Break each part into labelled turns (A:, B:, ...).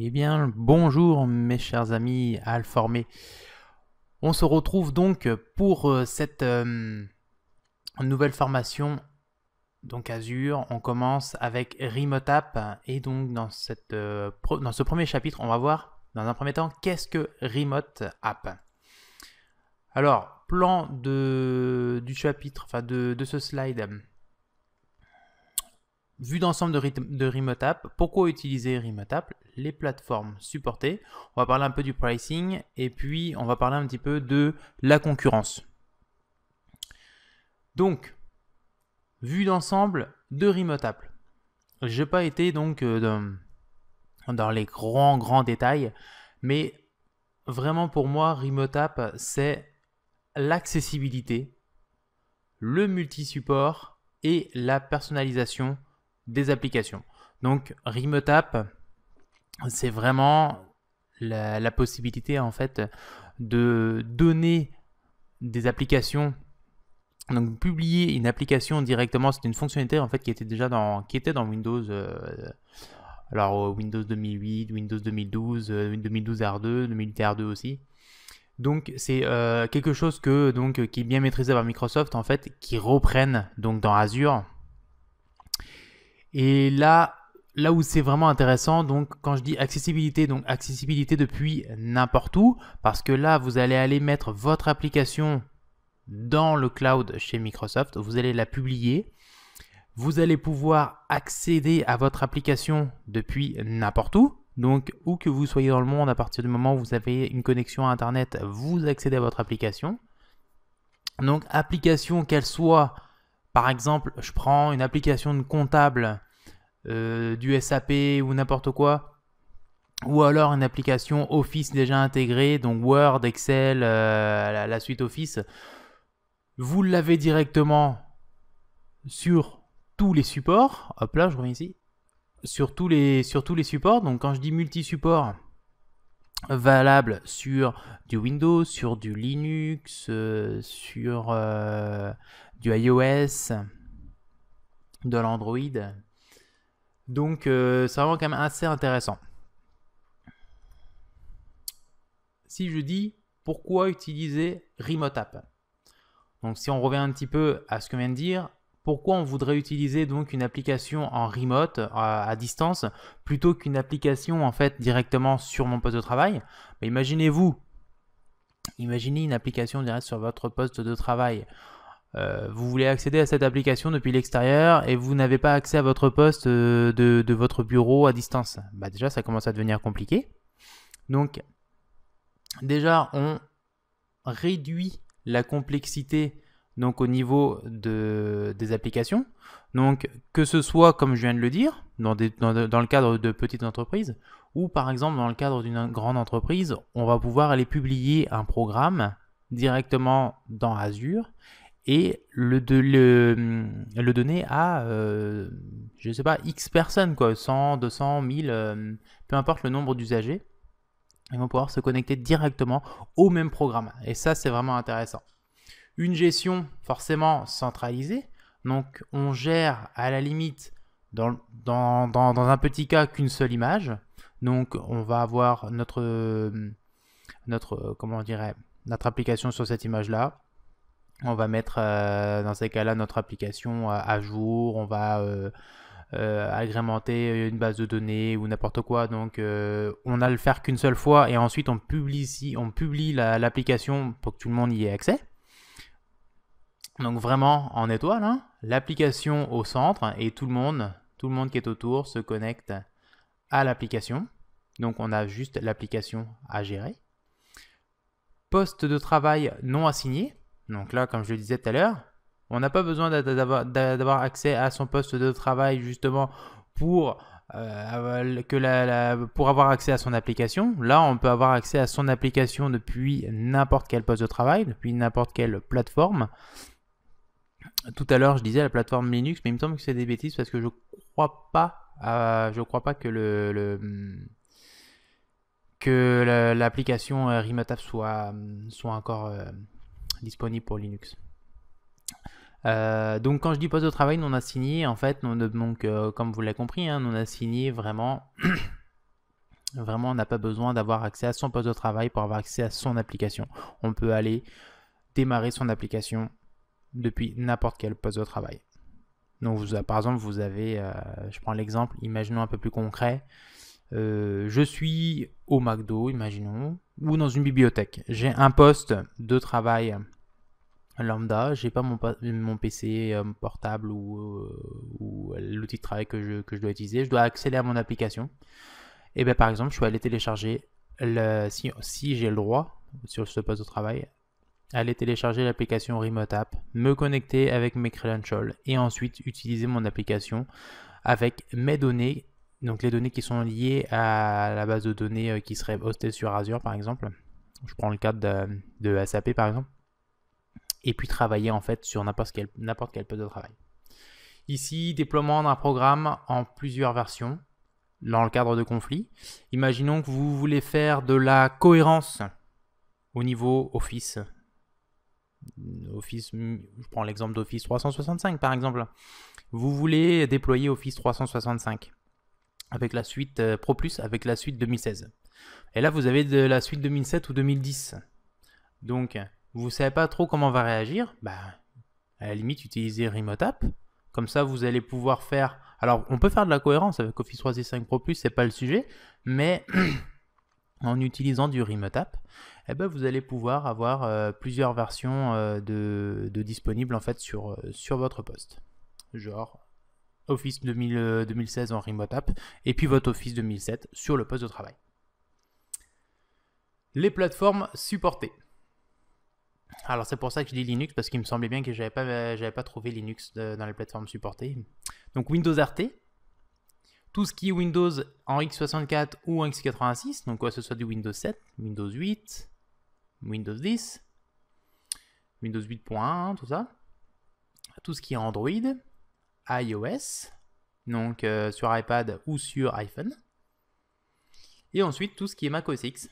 A: Eh bien, bonjour mes chers amis Alformés. On se retrouve donc pour euh, cette euh, nouvelle formation donc Azure. On commence avec Remote App. et donc dans, euh, dans ce premier chapitre, on va voir dans un premier temps qu'est-ce que Remote App. Alors, plan de, du chapitre, enfin de, de ce slide, Vue d'ensemble de, RimoTAP, pourquoi utiliser Remotap Les plateformes supportées. On va parler un peu du pricing et puis on va parler un petit peu de la concurrence. Donc, vue d'ensemble de Remotap. Je n'ai pas été donc euh, dans, les grands, grands détails, mais vraiment pour moi, Remotap, c'est l'accessibilité, le multi-support et la personnalisation des applications. Donc RimeTap, c'est vraiment la, possibilité en fait de donner des applications donc publier une application directement, c'est une fonctionnalité en fait qui était déjà dans qui était dans Windows euh, alors euh, Windows 2008, Windows 2012, 2012 R2, 2008 R2 aussi. Donc c'est euh, quelque chose que donc qui est bien maîtrisé par Microsoft en fait, qui reprennent donc dans Azure et là, là où c'est vraiment intéressant, donc quand je dis accessibilité, donc accessibilité depuis n'importe où, parce que là, vous allez aller mettre votre application dans le cloud chez Microsoft, vous allez la publier, vous allez pouvoir accéder à votre application depuis n'importe où. Donc, où que vous soyez dans le monde, à partir du moment où vous avez une connexion à Internet, vous accédez à votre application. Donc, application qu'elle soit par exemple, je prends une application de comptable euh, du SAP ou n'importe quoi, ou alors une application Office déjà intégrée, donc Word, Excel, euh, la, suite Office. Vous l'avez directement sur tous les supports. Hop là, je reviens ici. Sur tous les, sur tous les supports. Donc quand je dis multi-support, valable sur du Windows, sur du Linux, euh, sur, du iOS, de l'Android. Donc euh, c'est vraiment quand même assez intéressant. Si je dis pourquoi utiliser Remote App Donc si on revient un petit peu à ce que vient de dire, pourquoi on voudrait utiliser donc une application en remote à distance plutôt qu'une application en fait directement sur mon poste de travail imaginez-vous, imaginez une application directe sur votre poste de travail euh, vous voulez accéder à cette application depuis l'extérieur et vous n'avez pas accès à votre poste euh, de, votre bureau à distance. Bah déjà, ça commence à devenir compliqué. Donc, déjà, on réduit la complexité donc au niveau de, des applications. Donc, que ce soit, comme je viens de le dire, dans, dans, dans le cadre de petites entreprises, ou par exemple dans le cadre d'une grande entreprise, on va pouvoir aller publier un programme directement dans Azure et euh, le, donner à, euh, je ne sais pas, X personnes, quoi, 100, 200, 1000, peu importe le nombre d'usagers. Ils vont pouvoir se connecter directement au même programme. Et ça, c'est vraiment intéressant. Une gestion forcément centralisée. Donc, on gère à la limite, dans, un petit cas, qu'une seule image. Donc, on va avoir notre, euh, notre, comment on dirait, notre application sur cette image-là on va mettre euh, dans ces cas-là notre application euh, à, jour, on va euh, agrémenter une base de données ou n'importe quoi. Donc on a le faire qu'une seule fois et ensuite on publie, on publie l'application pour que tout le monde y ait accès. Donc vraiment en étoile, hein, l'application au centre et tout le monde, tout le monde qui est autour se connecte à l'application. Donc on a juste l'application à gérer. Poste de travail non assigné. Donc là, comme je le disais tout à l'heure, on n'a pas besoin d'avoir accès à son poste de travail justement pour, euh, que la, pour avoir accès à son application. Là, on peut avoir accès à son application depuis n'importe quel poste de travail, depuis n'importe quelle plateforme. Tout à l'heure, je disais la plateforme Linux, mais il me semble que c'est des bêtises parce que je crois pas, euh, je crois pas que le, que l'application euh, rimata soit, soit encore disponible pour Linux. Euh, donc quand je dis poste de travail, on a signé, en fait, donc, euh, comme vous l'avez compris, hein, on a signé vraiment, vraiment on n'a pas besoin d'avoir accès à son poste de travail pour avoir accès à son application. On peut aller démarrer son application depuis n'importe quel poste de travail. Donc vous, euh, par exemple, vous avez, je prends l'exemple, imaginons un peu plus concret, je suis au McDo, imaginons, ou dans une bibliothèque. J'ai un poste de travail lambda, j'ai pas mon, mon PC euh, portable ou, euh, ou l'outil de travail que je, que je, dois utiliser, je dois accéder à mon application. Et bien par exemple, je suis allé télécharger, le, si, si j'ai le droit sur ce poste de travail, aller télécharger l'application Remote App, me connecter avec mes credentials et ensuite utiliser mon application avec mes données donc les données qui sont liées à la base de données euh, qui serait hostée sur Azure par exemple. Je prends le cadre de, SAP par exemple. Et puis travailler en fait sur n'importe quel, n'importe quel poste de travail. Ici, déploiement d'un programme en plusieurs versions dans le cadre de conflits. Imaginons que vous voulez faire de la cohérence au niveau Office. Office, je prends l'exemple d'Office 365 par exemple. Vous voulez déployer Office 365 avec la suite euh, Pro Plus, avec la suite 2016. Et là, vous avez de la suite 2007 ou 2010. Donc, vous ne savez pas trop comment va réagir, bah, à la limite, utilisez Remote App. Comme ça, vous allez pouvoir faire. Alors, on peut faire de la cohérence avec Office 365 Pro Plus, c'est pas le sujet, mais en utilisant du Remote App, eh ben, vous allez pouvoir avoir euh, plusieurs versions euh, de, disponibles en fait sur, sur votre poste. Genre Office 2016 euh, en Remote App et puis votre Office 2007 sur le poste de travail. Les plateformes supportées. Alors c'est pour ça que je dis Linux parce qu'il me semblait bien que j'avais pas euh, pas trouvé Linux euh, dans les plateformes supportées. Donc Windows RT, tout ce qui est Windows en x64 ou en x86, donc que ce soit du Windows 7, Windows 8, Windows 10, Windows 8.1, tout ça. Tout ce qui est Android, iOS, donc euh, sur iPad ou sur iPhone. Et ensuite, tout ce qui est Mac X.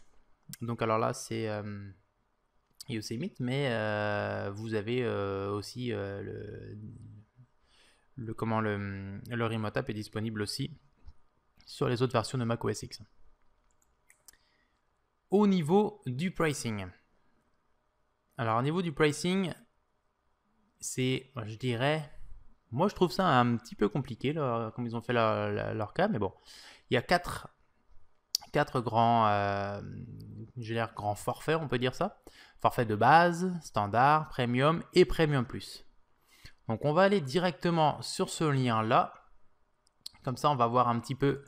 A: Donc alors là, c'est euh, Yosemite, mais euh, vous avez euh, aussi le, comment le, Remote App est disponible aussi sur les autres versions de Mac OS X. Au niveau du pricing. Alors au niveau du pricing, c'est, je dirais, moi, je trouve ça un petit peu compliqué, comme ils ont fait leur cas, mais bon. Il y a quatre, quatre grands, euh, grands forfaits, on peut dire ça. Forfait de base, standard, premium et premium plus. Donc, on va aller directement sur ce lien-là. Comme ça, on va voir un petit peu.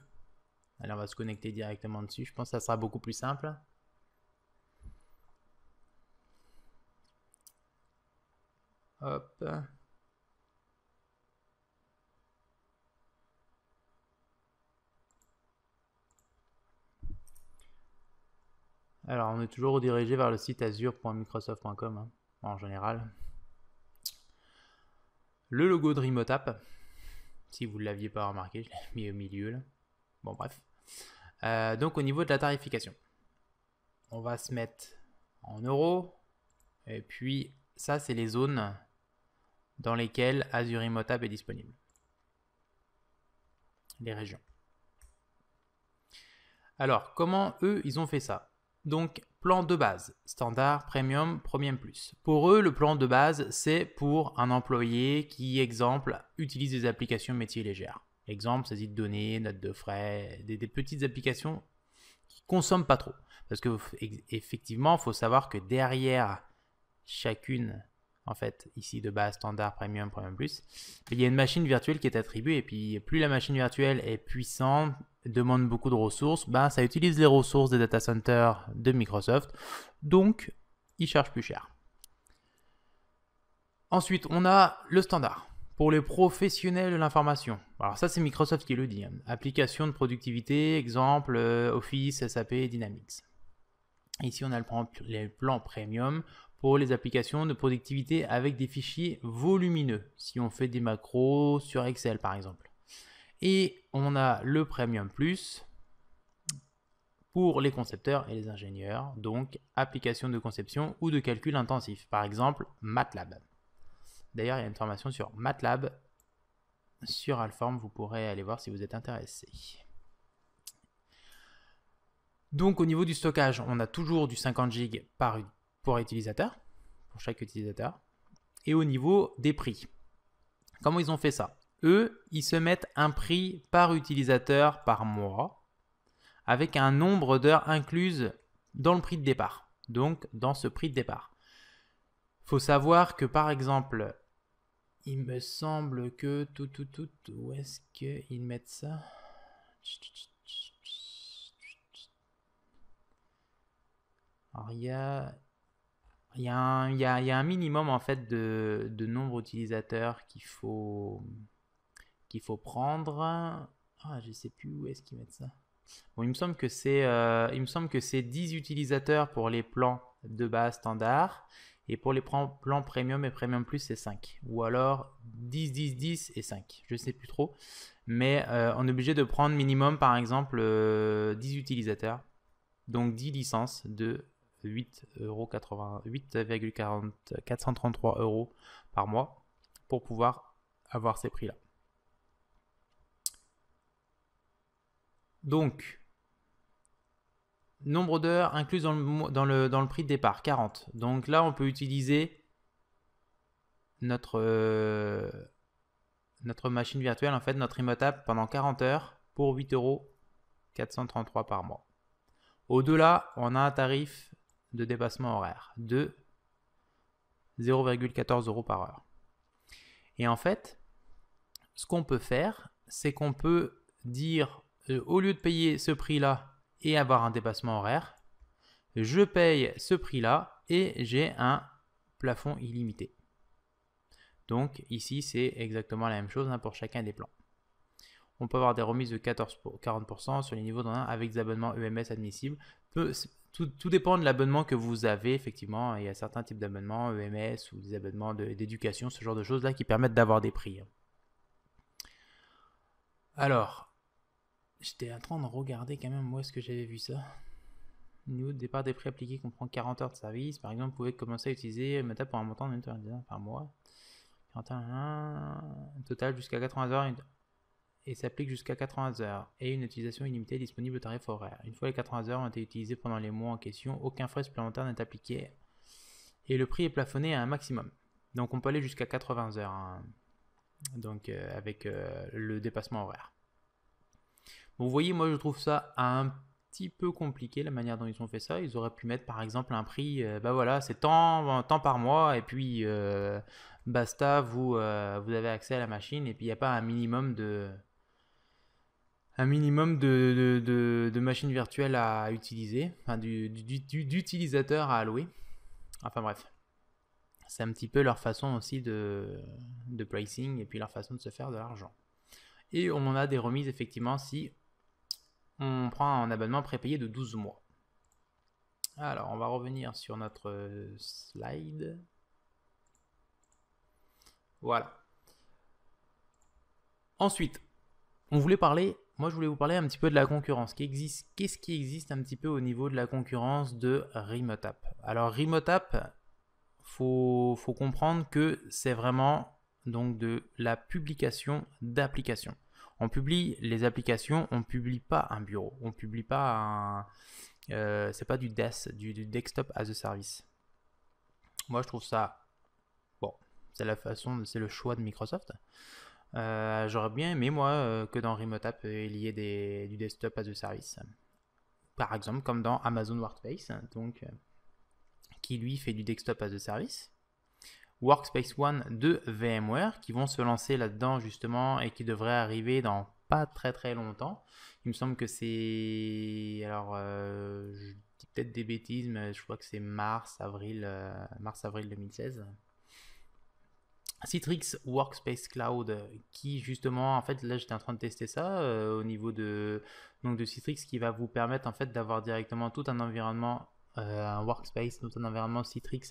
A: Allez, on va se connecter directement dessus. Je pense que ça sera beaucoup plus simple. Hop. Alors, on est toujours redirigé vers le site azure.microsoft.com hein, en général. Le logo de Remote si vous ne l'aviez pas remarqué, je l'ai mis au milieu là. Bon, bref. Euh, donc, au niveau de la tarification, on va se mettre en euros. Et puis, ça, c'est les zones dans lesquelles Azure Remote est disponible. Les régions. Alors, comment eux, ils ont fait ça donc, plan de base, standard, premium, premium plus. Pour eux, le plan de base, c'est pour un employé qui, exemple, utilise des applications métiers légères. Exemple, saisie de données, notes de frais, des, petites applications qui consomment pas trop. Parce que effectivement, il faut savoir que derrière chacune, en fait, ici de base, standard, premium, premium plus, il y a une machine virtuelle qui est attribuée. Et puis, plus la machine virtuelle est puissante, demande beaucoup de ressources, bah, ça utilise les ressources des data centers de Microsoft, donc ils chargent plus cher. Ensuite, on a le standard pour les professionnels de l'information. Alors ça, c'est Microsoft qui le dit. Applications hein. Application de productivité, exemple, euh, Office, SAP, Dynamics. Ici, on a le plan, premium pour les applications de productivité avec des fichiers volumineux, si on fait des macros sur Excel par exemple. Et on a le Premium Plus pour les concepteurs et les ingénieurs, donc applications de conception ou de calcul intensif, par exemple MATLAB. D'ailleurs, il y a une formation sur MATLAB sur Alform, vous pourrez aller voir si vous êtes intéressé. Donc au niveau du stockage, on a toujours du 50 GB par, pour utilisateur, pour chaque utilisateur. Et au niveau des prix, comment ils ont fait ça eux, ils se mettent un prix par utilisateur par mois avec un nombre d'heures incluses dans le prix de départ. Donc, dans ce prix de départ. Faut savoir que par exemple, il me semble que tout, où est-ce qu'ils mettent ça il y a, un, y a, un minimum en fait de, de nombre d'utilisateurs qu'il faut, qu'il faut prendre. Ah, je sais plus où est-ce qu'ils mettent ça. Bon, il me semble que c'est euh, il me semble que 10 utilisateurs pour les plans de base standard et pour les plans premium et premium plus c'est 5 ou alors 10 10 10 et 5. Je sais plus trop, mais euh, on est obligé de prendre minimum par exemple 10 euh, utilisateurs. Donc 10 licences de 8,433 euros par mois pour pouvoir avoir ces prix-là. Donc, nombre d'heures incluses dans le, dans, dans le, prix de départ, 40. Donc là, on peut utiliser notre, euh, notre machine virtuelle, en fait, notre immotable pendant 40 heures pour 8 euros 433 par mois. Au-delà, on a un tarif de dépassement horaire de 0,14 euros par heure. Et en fait, ce qu'on peut faire, c'est qu'on peut dire euh, au lieu de payer ce prix-là et avoir un dépassement horaire, je paye ce prix-là et j'ai un plafond illimité. Donc ici, c'est exactement la même chose hein, pour chacun des plans. On peut avoir des remises de 40% sur les niveaux d'un avec des abonnements EMS admissibles. tout, dépend de l'abonnement que vous avez, effectivement. Il y a certains types d'abonnements, EMS ou des abonnements d'éducation, ce genre de choses-là qui permettent d'avoir des prix. Hein. Alors, J'étais en train de regarder quand même moi est-ce que j'avais vu ça. Niveau départ des prix appliqués comprend 40 heures de service. Par exemple, vous pouvez commencer à utiliser euh, Meta pour un montant de 1 par mois. 41, total jusqu'à 80 heures et s'applique jusqu'à 80 heures et une utilisation illimitée disponible au tarif horaire. Une fois les 80 heures ont été utilisées pendant les mois en question, aucun frais supplémentaire n'est appliqué et le prix est plafonné à un maximum. Donc on peut aller jusqu'à 80 heures hein, donc euh, avec euh, le dépassement horaire. Vous voyez, moi je trouve ça un petit peu compliqué la manière dont ils ont fait ça. Ils auraient pu mettre par exemple un prix, euh, bah voilà, c'est tant, par mois, et puis euh, basta, vous, euh, vous avez accès à la machine, et puis il n'y a pas un minimum de un minimum de, machines virtuelles à utiliser, enfin, d'utilisateurs du, du, à allouer. Enfin bref, c'est un petit peu leur façon aussi de, de pricing et puis leur façon de se faire de l'argent. Et on en a des remises effectivement si on prend un abonnement prépayé de 12 mois. Alors, on va revenir sur notre euh, slide. Voilà. Ensuite, on voulait parler, moi je voulais vous parler un petit peu de la concurrence. Qu'est-ce qui existe un petit peu au niveau de la concurrence de RimoTap Alors RimoTap, faut, faut comprendre que c'est vraiment donc de la publication d'applications. On publie les applications, on publie pas un bureau, on publie pas un. Euh, c'est pas du du, desktop as a service. Moi, je trouve ça bon. C'est la façon, c'est le choix de Microsoft. Euh, j'aurais bien aimé moi euh, que dans Remote App il y ait des, du desktop as a service. Par exemple, comme dans Amazon Workspace, hein, donc qui lui fait du desktop as a service. Workspace ONE de VMware qui vont se lancer là-dedans justement et qui devraient arriver dans pas très très longtemps. Il me semble que c'est... Alors, euh, je dis peut-être des bêtises, mais je crois que c'est mars, avril, euh, mars, avril 2016. Citrix Workspace Cloud qui justement en fait là j'étais en train de tester ça euh, au niveau de donc de Citrix qui va vous permettre en fait d'avoir directement tout un environnement euh, un workspace, dans un environnement Citrix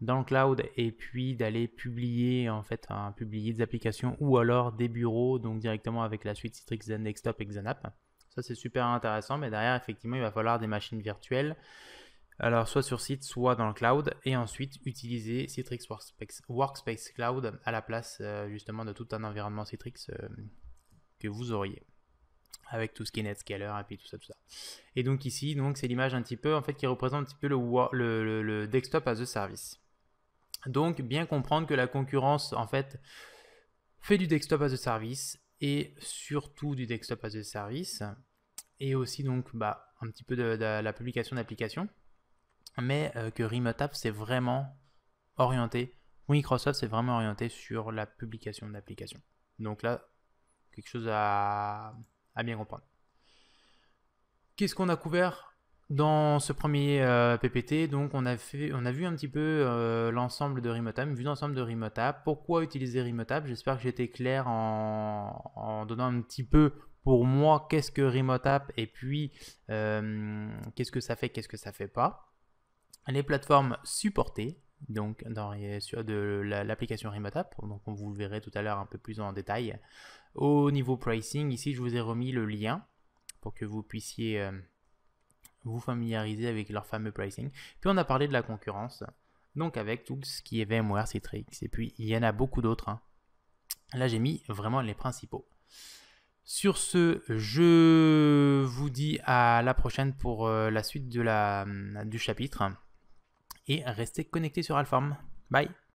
A: dans le cloud et puis d'aller publier en fait un, publier des applications ou alors des bureaux donc directement avec la suite Citrix Zen Desktop et Xenapp. Ça c'est super intéressant mais derrière effectivement il va falloir des machines virtuelles. Alors soit sur site, soit dans le cloud, et ensuite utiliser Citrix Workspace, Cloud à la place euh, justement de tout un environnement Citrix euh, que vous auriez avec tout ce qui est Netscaler et puis tout ça, tout ça. Et donc ici, donc c'est l'image un petit peu, en fait, qui représente un petit peu le, le, le, desktop as a service. Donc, bien comprendre que la concurrence, en fait, fait du desktop as a service et surtout du desktop as a service et aussi donc bah, un petit peu de, la publication d'applications, mais euh, que Remote App c'est vraiment orienté, Microsoft c'est vraiment orienté sur la publication d'applications. Donc là, quelque chose à bien comprendre. Qu'est-ce qu'on a couvert dans ce premier euh, PPT, donc on a, fait, on a vu un petit peu euh, l'ensemble de Remotab, vu l'ensemble de Rimotap. pourquoi utiliser Rimotap? j'espère que j'étais clair en, donnant un petit peu pour moi qu'est-ce que Rimotap et puis euh, qu'est-ce que ça fait, qu'est-ce que ça fait pas. Les plateformes supportées, donc dans, de l'application Remote donc on vous le verrez tout à l'heure un peu plus en détail. Au niveau pricing, ici je vous ai remis le lien pour que vous puissiez euh, vous familiariser avec leur fameux pricing. Puis on a parlé de la concurrence, donc avec tout ce qui est VMware, Citrix, et puis il y en a beaucoup d'autres. Hein. Là j'ai mis vraiment les principaux. Sur ce, je vous dis à la prochaine pour euh, la suite de du chapitre et restez connectés sur Alform. Bye